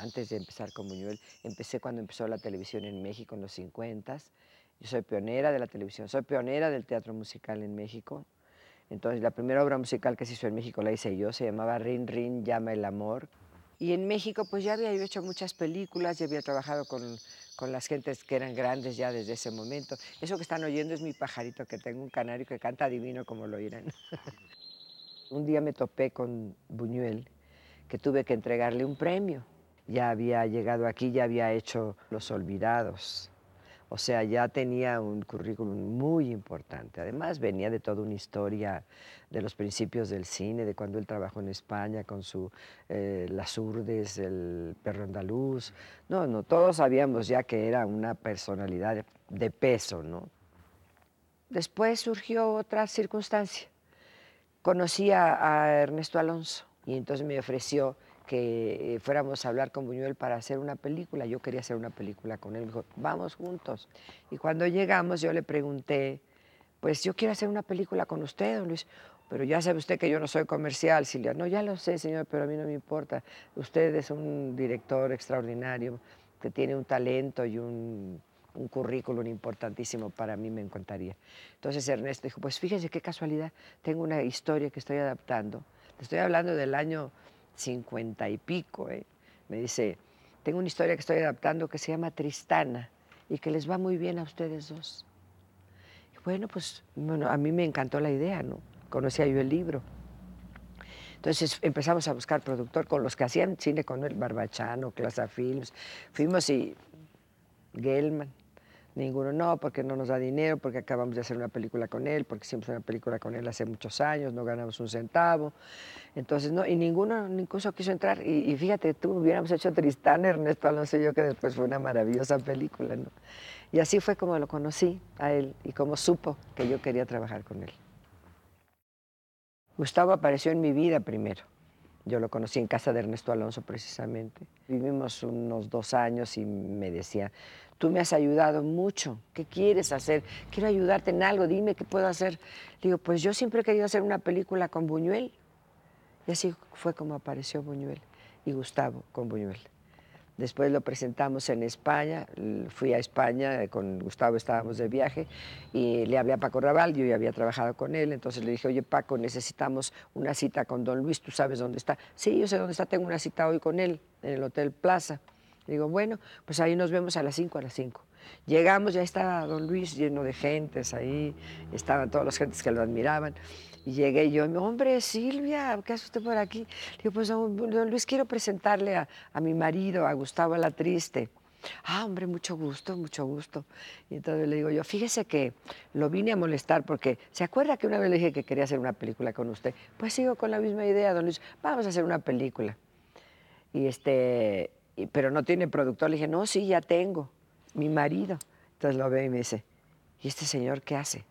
antes de empezar con Buñuel, empecé cuando empezó la televisión en México en los 50. Yo soy pionera de la televisión, soy pionera del teatro musical en México. Entonces la primera obra musical que se hizo en México la hice yo, se llamaba Rin Rin Llama el Amor. Y en México pues ya había hecho muchas películas, ya había trabajado con, con las gentes que eran grandes ya desde ese momento. Eso que están oyendo es mi pajarito, que tengo un canario que canta divino como lo oirán. un día me topé con Buñuel, que tuve que entregarle un premio ya había llegado aquí, ya había hecho Los Olvidados. O sea, ya tenía un currículum muy importante. Además, venía de toda una historia de los principios del cine, de cuando él trabajó en España con su eh, Las Urdes, el perro andaluz. No, no, todos sabíamos ya que era una personalidad de, peso, ¿no? Después surgió otra circunstancia. Conocí a Ernesto Alonso y entonces me ofreció que eh, fuéramos a hablar con Buñuel para hacer una película. Yo quería hacer una película con él. dijo, vamos juntos. Y cuando llegamos yo le pregunté, pues yo quiero hacer una película con usted, don Luis. Pero ya sabe usted que yo no soy comercial, Silvia. No, ya lo sé, señor, pero a mí no me importa. Usted es un director extraordinario que tiene un talento y un, un currículum importantísimo para mí, me encantaría. Entonces Ernesto dijo, pues fíjese qué casualidad, tengo una historia que estoy adaptando. Te estoy hablando del año cincuenta y pico, ¿eh? me dice, tengo una historia que estoy adaptando que se llama Tristana y que les va muy bien a ustedes dos. bueno, pues bueno, a mí me encantó la idea, ¿no? Conocía yo el libro. Entonces empezamos a buscar productor con los que hacían cine con el Barbachano, Clasa Films. Fuimos y Gelman. Ninguno no, porque no nos da dinero, porque acabamos de hacer una película con él, porque hicimos una película con él hace muchos años, no ganamos un centavo. Entonces, no, y ninguno incluso quiso entrar. Y, fíjate, tú hubiéramos hecho Tristán, Ernesto Alonso y yo, que después fue una maravillosa película, ¿no? Y así fue como lo conocí a él y como supo que yo quería trabajar con él. Gustavo apareció en mi vida primero. Yo lo conocí en casa de Ernesto Alonso precisamente. Vivimos unos dos años y me decía, tú me has ayudado mucho, ¿qué quieres hacer? Quiero ayudarte en algo, dime qué puedo hacer. Digo, pues yo siempre he querido hacer una película con Buñuel. Y así fue como apareció Buñuel y Gustavo con Buñuel. Después lo presentamos en España, fui a España, eh, con Gustavo estábamos de viaje y le hablé a Paco Raval, yo había trabajado con él, entonces le dije, oye Paco, necesitamos una cita con don Luis, ¿tú sabes dónde está? Sí, yo sé dónde está, tengo una cita hoy con él, en el Hotel Plaza. Le digo, bueno, pues ahí nos vemos a las 5, a las 5. Llegamos, ya estaba don Luis lleno de gentes ahí, estaban todas las gentes que lo admiraban. Y llegué yo, hombre, Silvia, ¿qué hace usted por aquí? Le Digo, pues don, Luis, quiero presentarle a, mi marido, a Gustavo la Triste. Ah, hombre, mucho gusto, mucho gusto. Y entonces le digo yo, fíjese que lo vine a molestar porque, ¿se acuerda que una vez le dije que quería hacer una película con usted? Pues sigo con la misma idea, don Luis, vamos a hacer una película. Y este, pero no tiene productor. Le dije, no, sí, ya tengo mi marido. Entonces lo ve y me dice, ¿y este señor qué hace?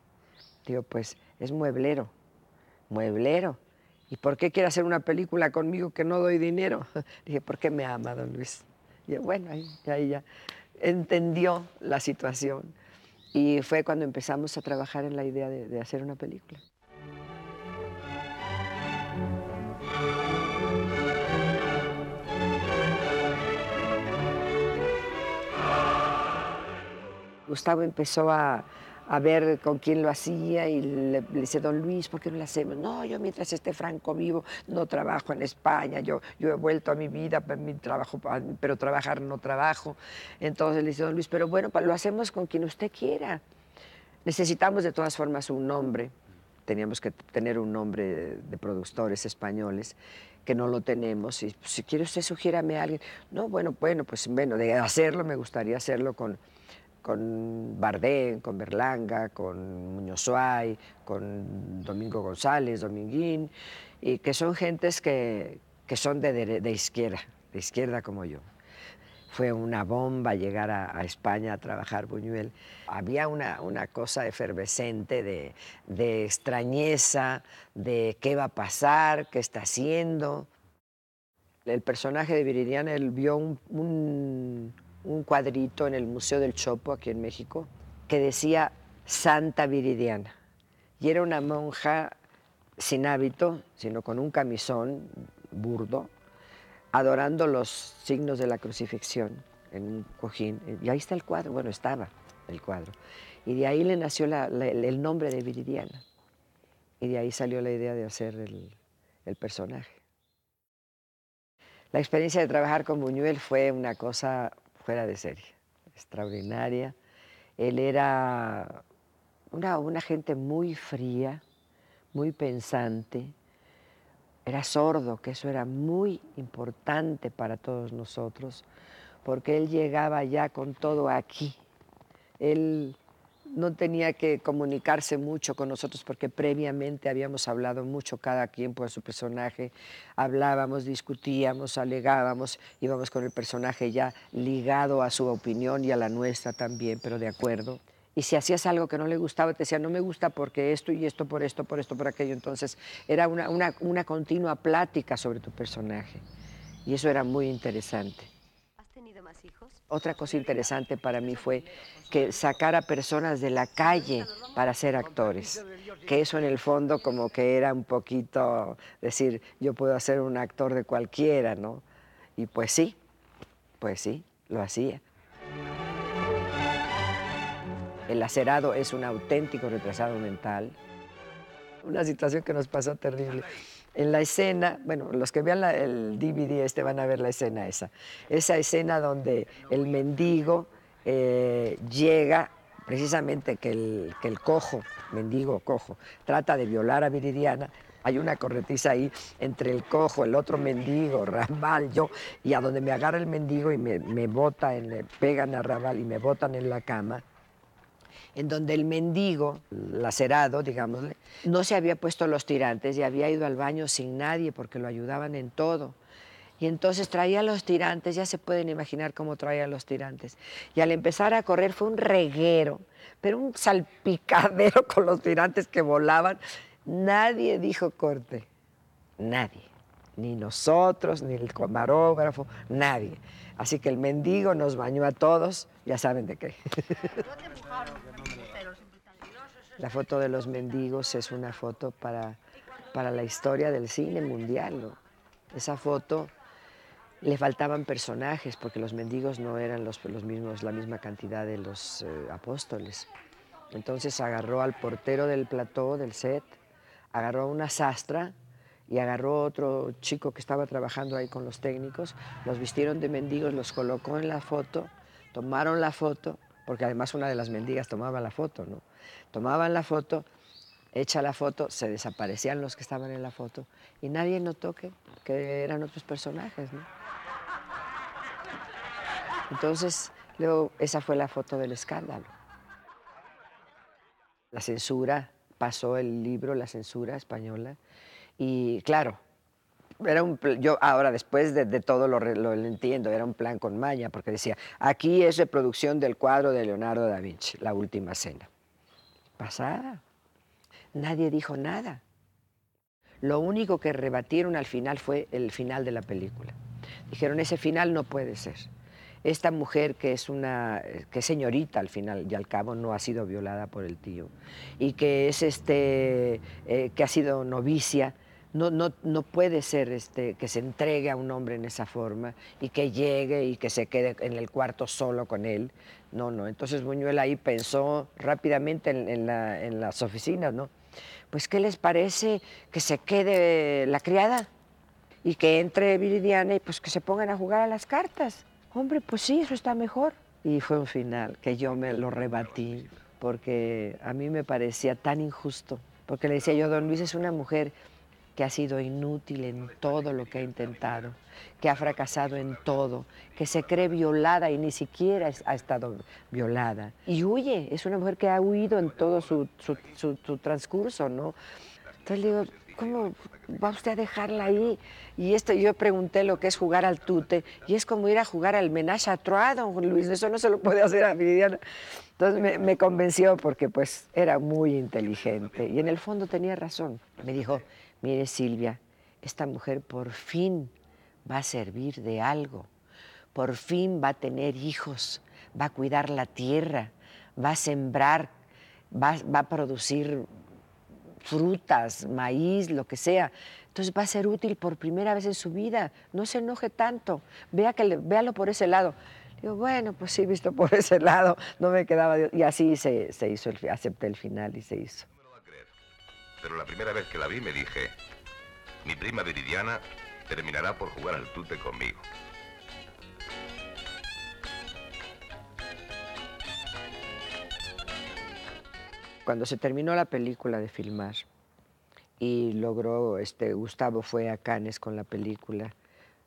Digo, pues es mueblero, mueblero. ¿Y por qué quiere hacer una película conmigo que no doy dinero? Dije, ¿por qué me ama, don Luis? Y bueno, ahí, ya entendió la situación. Y fue cuando empezamos a trabajar en la idea de hacer una película. Gustavo empezó a, ver con quién lo hacía y le, dice, don Luis, ¿por qué no lo hacemos? No, yo mientras esté Franco vivo no trabajo en España, yo, yo he vuelto a mi vida, mi trabajo, pero trabajar no trabajo. Entonces le dice, don Luis, pero bueno, lo hacemos con quien usted quiera. Necesitamos de todas formas un nombre, teníamos que tener un nombre de productores españoles que no lo tenemos. Y pues, si quiere usted sugiérame a alguien. No, bueno, bueno, pues bueno, de hacerlo me gustaría hacerlo con con Bardem, con Berlanga, con Muñoz Suárez, con Domingo González, Dominguín, y que son gentes que, que son de, de, izquierda, de izquierda como yo. Fue una bomba llegar a, España a trabajar Buñuel. Había una, una cosa efervescente de, de extrañeza, de qué va a pasar, qué está haciendo. El personaje de Viridiana, él vio un un cuadrito en el Museo del Chopo, aquí en México, que decía Santa Viridiana. Y era una monja sin hábito, sino con un camisón burdo, adorando los signos de la crucifixión en un cojín. Y ahí está el cuadro, bueno, estaba el cuadro. Y de ahí le nació el nombre de Viridiana. Y de ahí salió la idea de hacer el personaje. La experiencia de trabajar con Buñuel fue una cosa fuera de serie, extraordinaria. Él era una, una gente muy fría, muy pensante, era sordo, que eso era muy importante para todos nosotros, porque él llegaba ya con todo aquí. Él no tenía que comunicarse mucho con nosotros porque previamente habíamos hablado mucho cada quien por su personaje, hablábamos, discutíamos, alegábamos, íbamos con el personaje ya ligado a su opinión y a la nuestra también, pero de acuerdo. Y si hacías algo que no le gustaba, te decía, no me gusta porque esto y esto, por esto, por esto, por aquello. Entonces era una continua plática sobre tu personaje. Y eso era muy interesante. Otra cosa interesante para mí fue que sacara personas de la calle para ser actores, que eso en el fondo como que era un poquito decir, yo puedo hacer un actor de cualquiera, ¿no? Y pues sí, pues sí, lo hacía. El lacerado es un auténtico retrasado mental, una situación que nos pasó terrible en la escena, bueno, los que vean el DVD este van a ver la escena esa, esa escena donde el mendigo eh, llega, precisamente que el, que el cojo, mendigo cojo, trata de violar a Viridiana, hay una corretiza ahí entre el cojo, el otro mendigo, Raval, yo, y a donde me agarra el mendigo y me, me bota, en, pegan a Raval y me botan en la cama, en donde el mendigo, lacerado, digámosle, no se había puesto los tirantes y había ido al baño sin nadie porque lo ayudaban en todo. Y entonces traía los tirantes, ya se pueden imaginar cómo traía los tirantes. Y al empezar a correr fue un reguero, pero un salpicadero con los tirantes que volaban. Nadie dijo corte, nadie ni nosotros, ni el camarógrafo, nadie. Así que el mendigo nos bañó a todos, ya saben de qué. La foto de los mendigos es una foto para, para la historia del cine mundial. Esa foto le faltaban personajes porque los mendigos no eran los, los mismos, la misma cantidad de los eh, apóstoles. Entonces agarró al portero del plató, del set, agarró una sastra y agarró otro chico que estaba trabajando ahí con los técnicos, los vistieron de mendigos, los colocó en la foto, tomaron la foto, porque además una de las mendigas tomaba la foto, ¿no? Tomaban la foto, hecha la foto, se desaparecían los que estaban en la foto y nadie notó que, que eran otros personajes, ¿no? Entonces, luego esa fue la foto del escándalo. La censura, pasó el libro, la censura española, y claro, era yo ahora después de, todo lo, entiendo, era un plan con Maya, porque decía, aquí es reproducción del cuadro de Leonardo da Vinci, La Última Cena. Pasada. Nadie dijo nada. Lo único que rebatieron al final fue el final de la película. Dijeron, ese final no puede ser. Esta mujer que es una que es señorita al final y al cabo no ha sido violada por el tío y que es este eh, que ha sido novicia, no, puede ser este, que se entregue a un hombre en esa forma y que llegue y que se quede en el cuarto solo con él. No, no. Entonces Buñuel ahí pensó rápidamente en, las oficinas, ¿no? Pues, ¿qué les parece que se quede la criada y que entre Viridiana y pues que se pongan a jugar a las cartas? Hombre, pues sí, eso está mejor. Y fue un final que yo me lo rebatí porque a mí me parecía tan injusto. Porque le decía yo, don Luis es una mujer que ha sido inútil en todo lo que ha intentado, que ha fracasado en todo, que se cree violada y ni siquiera ha estado violada. Y huye, es una mujer que ha huido en todo su, transcurso, ¿no? Entonces le digo, ¿cómo va usted a dejarla ahí? Y esto yo pregunté lo que es jugar al tute, y es como ir a jugar al menage a don Luis, eso no se lo puede hacer a Viviana. Entonces me, me, convenció porque pues era muy inteligente y en el fondo tenía razón. Me dijo, mire Silvia, esta mujer por fin va a servir de algo, por fin va a tener hijos, va a cuidar la tierra, va a sembrar, va, a producir frutas, maíz, lo que sea. Entonces va a ser útil por primera vez en su vida. No se enoje tanto. Vea que véalo por ese lado. Digo, bueno, pues sí, visto por ese lado, no me quedaba. Y así se, hizo, acepté el final y se hizo pero la primera vez que la vi me dije, mi prima Viridiana terminará por jugar al tute conmigo. Cuando se terminó la película de filmar y logró, este, Gustavo fue a Cannes con la película,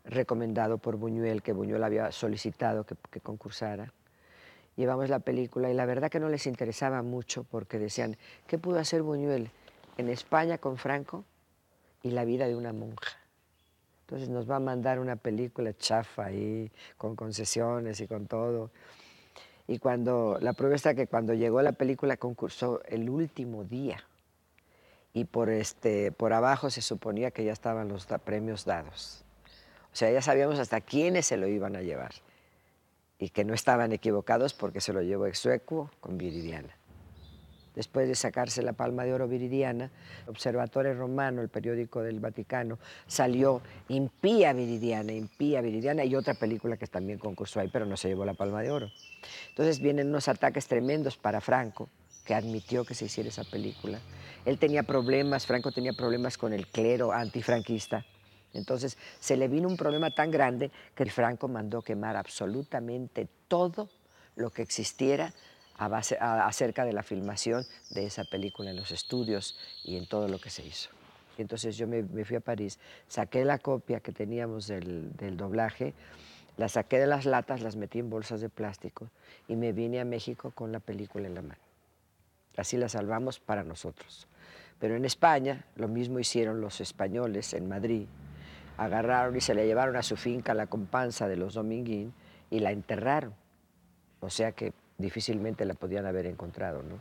recomendado por Buñuel, que Buñuel había solicitado que, que concursara, llevamos la película y la verdad que no les interesaba mucho porque decían, ¿qué pudo hacer Buñuel? en España con Franco y la vida de una monja. Entonces nos va a mandar una película chafa ahí, con concesiones y con todo. Y cuando, la prueba está que cuando llegó la película concursó el último día y por, este, por abajo se suponía que ya estaban los premios dados. O sea, ya sabíamos hasta quiénes se lo iban a llevar y que no estaban equivocados porque se lo llevó Exuecuo con Viridiana después de sacarse la palma de oro viridiana. Observatorio Romano, el periódico del Vaticano, salió Impía Viridiana, Impía Viridiana y otra película que también concursó ahí, pero no se llevó la palma de oro. Entonces vienen unos ataques tremendos para Franco, que admitió que se hiciera esa película. Él tenía problemas, Franco tenía problemas con el clero antifranquista. Entonces se le vino un problema tan grande que Franco mandó quemar absolutamente todo lo que existiera acerca de la filmación de esa película en los estudios y en todo lo que se hizo. entonces yo me, fui a París, saqué la copia que teníamos del, doblaje, la saqué de las latas, las metí en bolsas de plástico y me vine a México con la película en la mano. Así la salvamos para nosotros. Pero en España lo mismo hicieron los españoles en Madrid. Agarraron y se la llevaron a su finca, la compansa de los Dominguín, y la enterraron. O sea que difícilmente la podían haber encontrado, ¿no?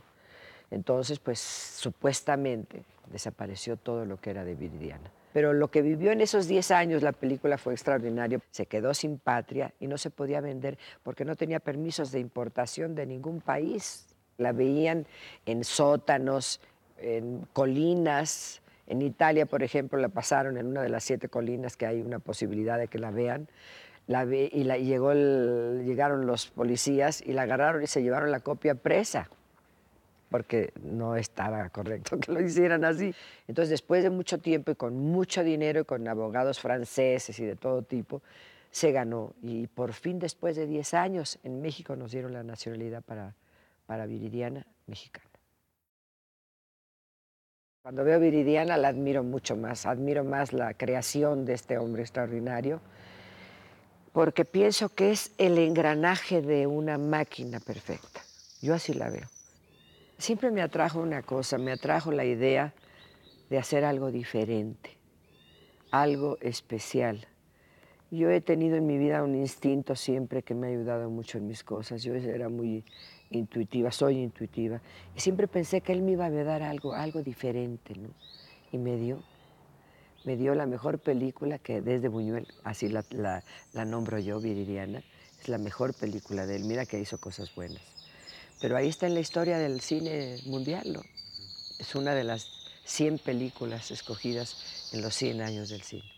Entonces, pues supuestamente desapareció todo lo que era de Viridiana. Pero lo que vivió en esos 10 años la película fue extraordinario. Se quedó sin patria y no se podía vender porque no tenía permisos de importación de ningún país. La veían en sótanos, en colinas. En Italia, por ejemplo, la pasaron en una de las siete colinas que hay una posibilidad de que la vean y llegaron los policías y la agarraron y se llevaron la copia presa, porque no estaba correcto que lo hicieran así. Entonces, después de mucho tiempo y con mucho dinero y con abogados franceses y de todo tipo, se ganó. Y por fin, después de 10 años, en México nos dieron la nacionalidad para, para Viridiana mexicana. Cuando veo Viridiana la admiro mucho más, admiro más la creación de este hombre extraordinario porque pienso que es el engranaje de una máquina perfecta. Yo así la veo. Siempre me atrajo una cosa, me atrajo la idea de hacer algo diferente, algo especial. Yo he tenido en mi vida un instinto siempre que me ha ayudado mucho en mis cosas. Yo era muy intuitiva, soy intuitiva. Y siempre pensé que él me iba a dar algo, algo diferente, ¿no? Y me dio me dio la mejor película que desde Buñuel, así la, nombro yo, Viridiana, es la mejor película de él, mira que hizo cosas buenas. Pero ahí está en la historia del cine mundial, ¿no? Es una de las 100 películas escogidas en los 100 años del cine.